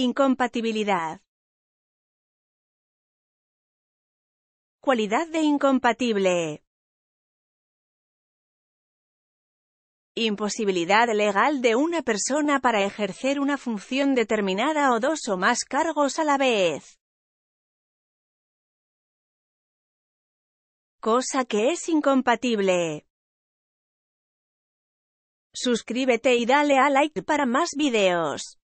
Incompatibilidad. Cualidad de incompatible. Imposibilidad legal de una persona para ejercer una función determinada o dos o más cargos a la vez. Cosa que es incompatible. Suscríbete y dale a like para más videos.